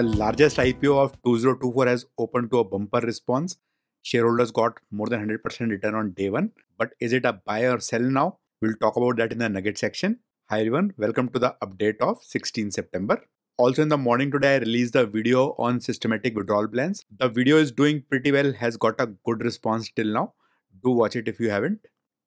The largest IPO of 2024 has opened to a bumper response. Shareholders got more than 100% return on day one. But is it a buy or sell now? We'll talk about that in the nugget section. Hi everyone, welcome to the update of 16 September. Also in the morning today, I released the video on systematic withdrawal plans. The video is doing pretty well, has got a good response till now. Do watch it if you haven't.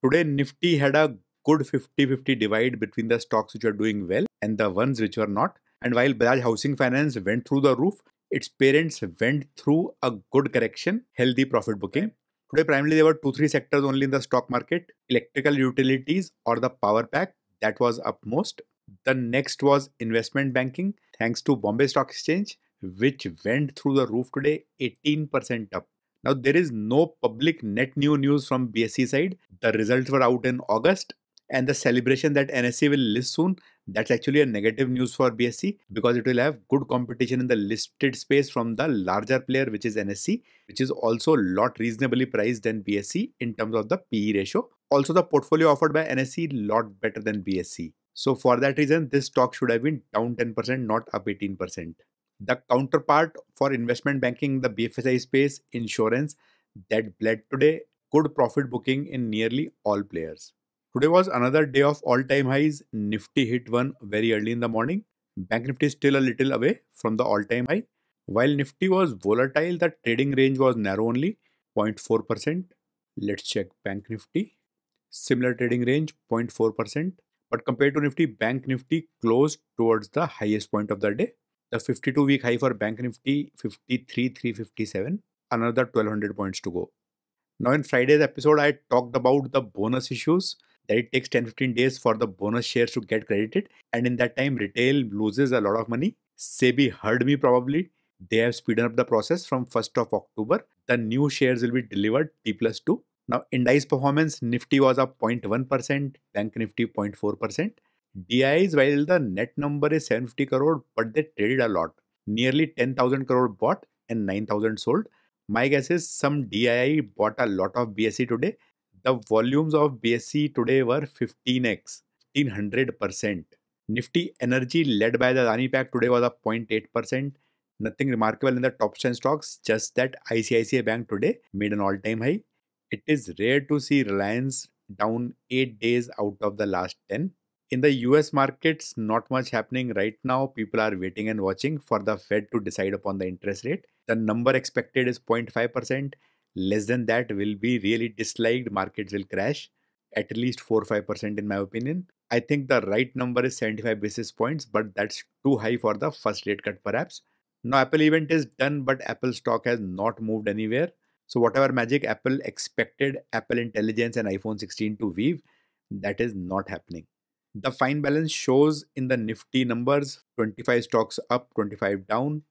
Today, Nifty had a good 50-50 divide between the stocks which are doing well and the ones which are not. And while Bajaj Housing Finance went through the roof, its parents went through a good correction, healthy profit booking. Today, primarily there were two, three sectors only in the stock market electrical utilities or the power pack, that was upmost. The next was investment banking, thanks to Bombay Stock Exchange, which went through the roof today, 18% up. Now, there is no public net new news from BSE side. The results were out in August and the celebration that NSE will list soon, that's actually a negative news for BSE because it will have good competition in the listed space from the larger player, which is NSE, which is also a lot reasonably priced than BSE in terms of the PE ratio. Also, the portfolio offered by NSE lot better than BSE. So for that reason, this stock should have been down 10%, not up 18%. The counterpart for investment banking, the BFSI space, insurance, that bled today, good profit booking in nearly all players. Today was another day of all-time highs. Nifty hit one very early in the morning. Bank Nifty is still a little away from the all-time high. While Nifty was volatile, the trading range was narrow only 0.4%. Let's check Bank Nifty. Similar trading range 0.4%. But compared to Nifty, Bank Nifty closed towards the highest point of the day. The 52 week high for Bank Nifty 53,357. Another 1200 points to go. Now, in Friday's episode, I talked about the bonus issues that it takes 10 15 days for the bonus shares to get credited and in that time retail loses a lot of money sebi heard me probably they have speeded up the process from 1st of october the new shares will be delivered t plus 2 now indice performance nifty was up 0.1% bank nifty 0.4% dis while the net number is 750 crore but they traded a lot nearly 10000 crore bought and 9000 sold my guess is some dii bought a lot of bse today the volumes of BSE today were 15x, 1500%. Nifty Energy led by the Adani pack today was up 0.8%. Nothing remarkable in the top 10 stocks, just that ICICI Bank today made an all-time high. It is rare to see Reliance down 8 days out of the last 10. In the US markets, not much happening right now. People are waiting and watching for the Fed to decide upon the interest rate. The number expected is 0.5% less than that will be really disliked markets will crash at least 4 5% in my opinion i think the right number is 75 basis points but that's too high for the first rate cut perhaps now apple event is done but apple stock has not moved anywhere so whatever magic apple expected apple intelligence and iphone 16 to weave that is not happening the fine balance shows in the nifty numbers 25 stocks up 25 down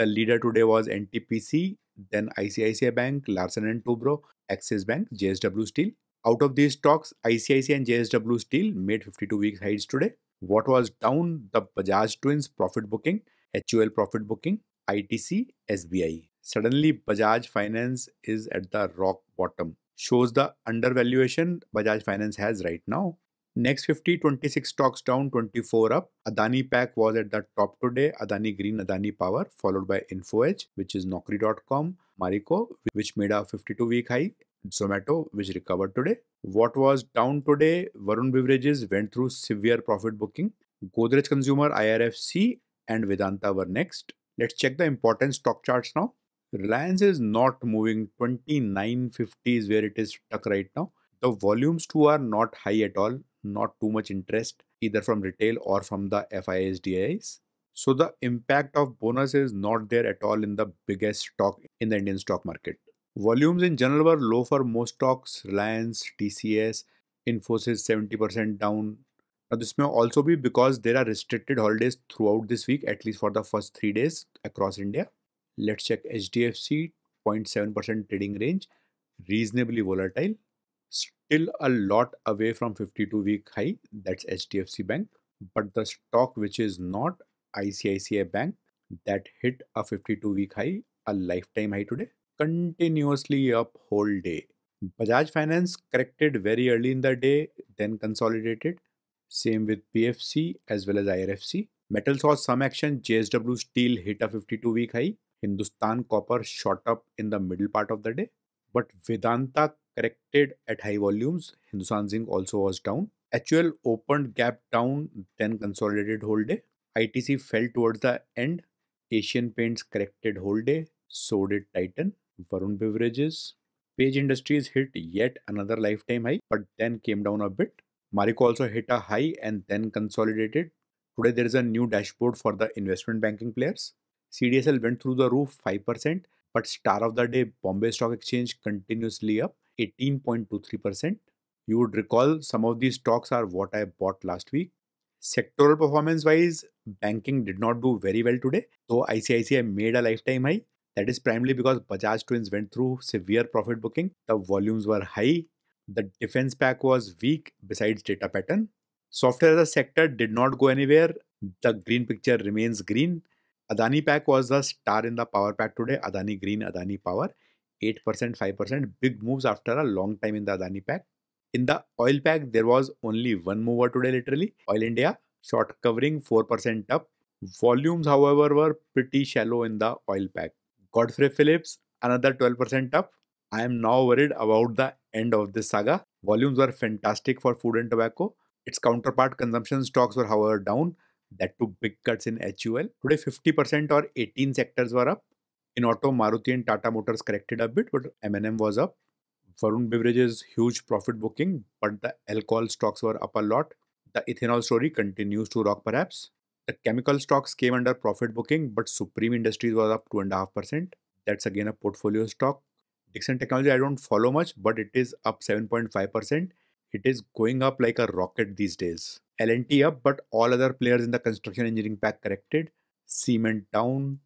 the leader today was ntpc then ICICI Bank, Larsen and Toubro, Axis Bank, JSW Steel. Out of these stocks, ICICI and JSW Steel made 52 week highs today. What was down? The Bajaj Twins profit booking, HUL profit booking, ITC, SBI. Suddenly, Bajaj Finance is at the rock bottom. Shows the undervaluation Bajaj Finance has right now. Next 50, 26 stocks down, 24 up. Adani Pack was at the top today. Adani Green, Adani Power, followed by InfoEdge, which is Nokri.com, Marico, which made a 52 week high, Zomato, which recovered today. What was down today, Varun Beverages went through severe profit booking. Godrej Consumer, IRFC, and Vedanta were next. Let's check the important stock charts now. Reliance is not moving. 2950 is where it is stuck right now. The volumes too are not high at all, not too much interest either from retail or from the FISDIs. So the impact of bonus is not there at all in the biggest stock in the Indian stock market. Volumes in general were low for most stocks, Reliance, TCS, Infosys 70% down. Now this may also be because there are restricted holidays throughout this week, at least for the first three days across India. Let's check HDFC 0.7% trading range, reasonably volatile still a lot away from 52 week high that's hdfc bank but the stock which is not icici bank that hit a 52 week high a lifetime high today continuously up whole day bajaj finance corrected very early in the day then consolidated same with pfc as well as irfc metal saw some action jsw steel hit a 52 week high hindustan copper shot up in the middle part of the day but vedanta corrected at high volumes. Hindustan Zinc also was down. HUL opened gap down, then consolidated whole day. ITC fell towards the end. Asian Paints corrected whole day. So did Titan. Varun Beverages. Page Industries hit yet another lifetime high, but then came down a bit. Marico also hit a high and then consolidated. Today there is a new dashboard for the investment banking players. CDSL went through the roof 5%, but star of the day Bombay Stock Exchange continuously up. 18.23%. You would recall some of these stocks are what I bought last week. Sectoral performance wise, banking did not do very well today, though ICICI made a lifetime high. That is primarily because Bajaj Twins went through severe profit booking. The volumes were high. The defense pack was weak besides data pattern. Software as a sector did not go anywhere. The green picture remains green. Adani pack was the star in the power pack today. Adani green, Adani power. 8%, 5%, big moves after a long time in the Adani pack. In the oil pack, there was only one mover today, literally Oil India, short covering 4% up. Volumes, however, were pretty shallow in the oil pack. Godfrey Phillips, another 12% up. I am now worried about the end of this saga. Volumes were fantastic for food and tobacco. Its counterpart consumption stocks were, however, down. That took big cuts in HUL. Today, 50% or 18 sectors were up. In auto, Maruti and Tata Motors corrected a bit, but M&M was up. Varun Beverages, huge profit booking, but the alcohol stocks were up a lot. The ethanol story continues to rock perhaps. The chemical stocks came under profit booking, but Supreme Industries was up 2.5%. That's again a portfolio stock. Dixon Technology, I don't follow much, but it is up 7.5%. It is going up like a rocket these days. LNT up, but all other players in the construction engineering pack corrected. Cement down,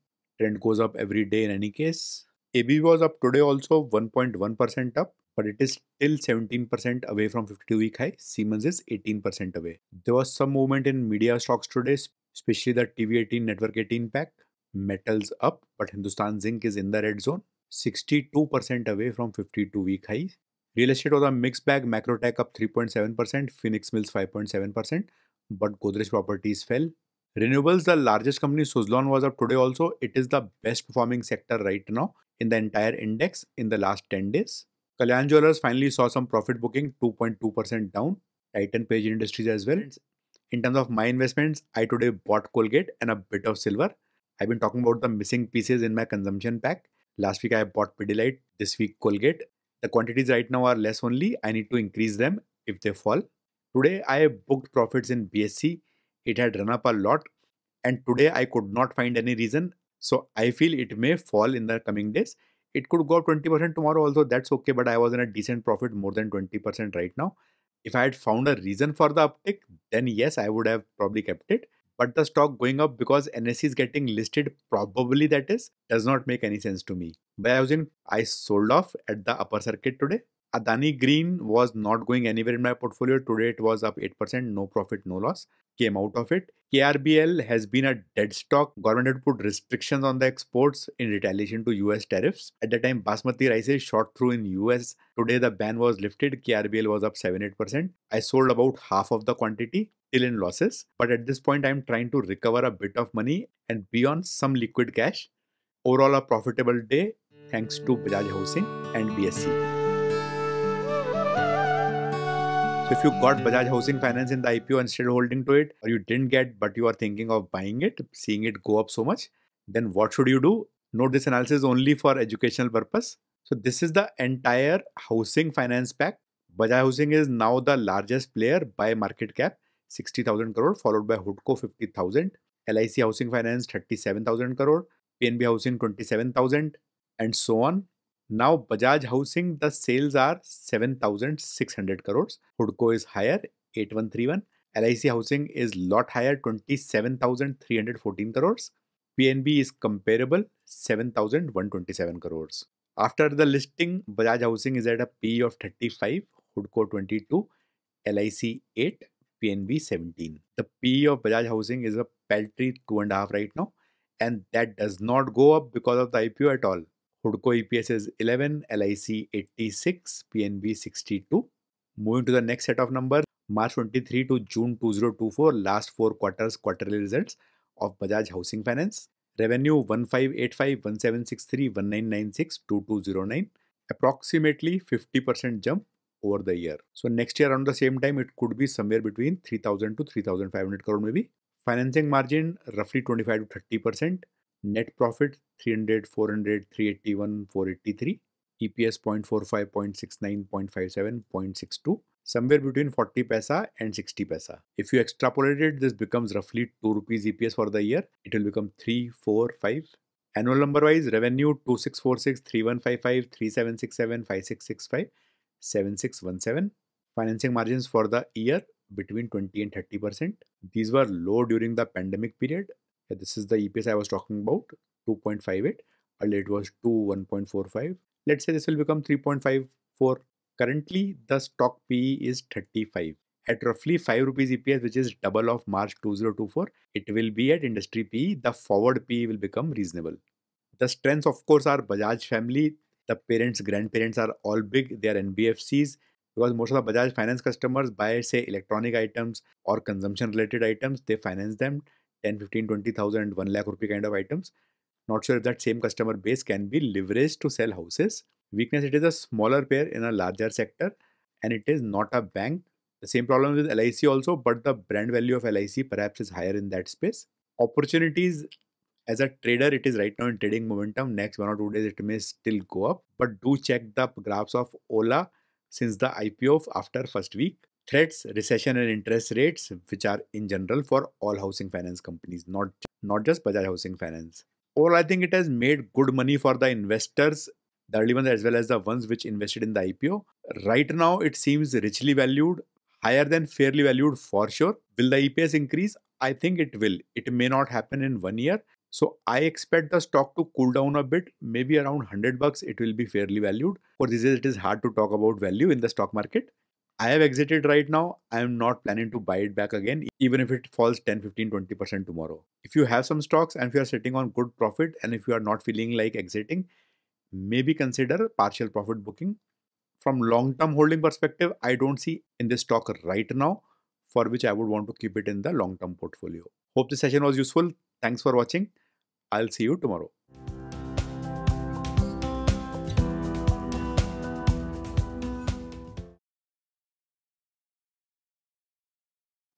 trend goes up every day in any case. AB was up today also 1.1% up, but it is still 17% away from 52 week high. Siemens is 18% away. There was some movement in media stocks today, especially the TV18 Network 18 pack. Metals up, but Hindustan Zinc is in the red zone, 62% away from 52 week high. Real estate was a mixed bag, Macrotech up 3.7%, Phoenix Mills 5.7%, but Godrej Properties fell Renewables, the largest company Suzlon was up today also, it is the best performing sector right now in the entire index in the last 10 days. Kalyan Jewelers finally saw some profit booking 2.2% down. Titan Page Industries as well. In terms of my investments, I today bought Colgate and a bit of silver. I've been talking about the missing pieces in my consumption pack. Last week I bought Pidilite, this week Colgate. The quantities right now are less only. I need to increase them if they fall. Today I booked profits in BSC it had run up a lot, and today I could not find any reason. So I feel it may fall in the coming days. It could go up 20% tomorrow also, that's okay, but I was in a decent profit more than 20% right now. If I had found a reason for the uptick, then yes, I would have probably kept it. But the stock going up because NSE is getting listed, probably that is, does not make any sense to me. By using, I sold off at the upper circuit today. Adani Green was not going anywhere in my portfolio. Today it was up 8%, no profit, no loss came out of it. KRBL has been a dead stock. Government had put restrictions on the exports in retaliation to US tariffs. At the time, basmati rice shot through in US. Today, the ban was lifted. KRBL was up 7-8%. I sold about half of the quantity, still in losses. But at this point, I'm trying to recover a bit of money and be on some liquid cash. Overall, a profitable day thanks to Bajaj Housing and BSC. if you got Bajaj Housing Finance in the IPO and still holding to it, or you didn't get but you are thinking of buying it, seeing it go up so much, then what should you do? Note this analysis only for educational purpose. So this is the entire housing finance pack. Bajaj Housing is now the largest player by market cap, 60,000 crore, followed by Hudco 50,000, LIC Housing Finance 37,000 crore, PNB Housing 27,000, and so on. Now Bajaj Housing, the sales are 7,600 crores. Hoodco is higher, 8131. LIC Housing is lot higher, 27,314 crores. PNB is comparable, 7,127 crores. After the listing, Bajaj Housing is at a PE of 35, Hoodco 22, LIC 8, PNB 17. The PE of Bajaj Housing is a paltry 2.5 right now and that does not go up because of the IPO at all. HUDCO EPS is 11, LIC 86, PNB 62. Moving to the next set of numbers, March 23 to June 2024, last four quarters quarterly results of Bajaj Housing Finance. Revenue 1585, 1763, 1996, 2209. Approximately 50% jump over the year. So next year around the same time, it could be somewhere between 3000 to 3500 crore maybe. Financing margin roughly 25 to 30 percent net profit 300 400 381 483 eps 0.45 0.69 0.57 0.62 somewhere between 40 paisa and 60 paisa if you extrapolate it this becomes roughly 2 rupees eps for the year it will become 3 4 5 annual number wise revenue 2646 3155 3767 5665 7617 financing margins for the year between 20 and 30 percent these were low during the pandemic period yeah, this is the EPS I was talking about 2.58 earlier it was 2 1.45 let's say this will become 3.54 currently the stock PE is 35 at roughly 5 rupees EPS which is double of March 2024 it will be at industry PE the forward PE will become reasonable the strengths of course are Bajaj family the parents grandparents are all big they are NBFCs because most of the Bajaj finance customers buy say electronic items or consumption related items they finance them 10, 15, 20,000 and 1 lakh rupee kind of items. Not sure if that same customer base can be leveraged to sell houses. Weakness, it is a smaller pair in a larger sector and it is not a bank. The same problem with LIC also, but the brand value of LIC perhaps is higher in that space. Opportunities as a trader, it is right now in trading momentum. Next one or two days, it may still go up, but do check the graphs of Ola since the IPO after first week threats, recession and interest rates, which are in general for all housing finance companies, not, not just Bajaj Housing Finance. Overall, I think it has made good money for the investors, the early ones as well as the ones which invested in the IPO. Right now, it seems richly valued, higher than fairly valued for sure. Will the EPS increase? I think it will. It may not happen in one year. So I expect the stock to cool down a bit, maybe around 100 bucks it will be fairly valued. For this it is hard to talk about value in the stock market. I have exited right now. I am not planning to buy it back again, even if it falls 10, 15, 20% tomorrow. If you have some stocks and if you are sitting on good profit and if you are not feeling like exiting, maybe consider partial profit booking. From long term holding perspective, I don't see in this stock right now for which I would want to keep it in the long term portfolio. Hope this session was useful. Thanks for watching. I'll see you tomorrow.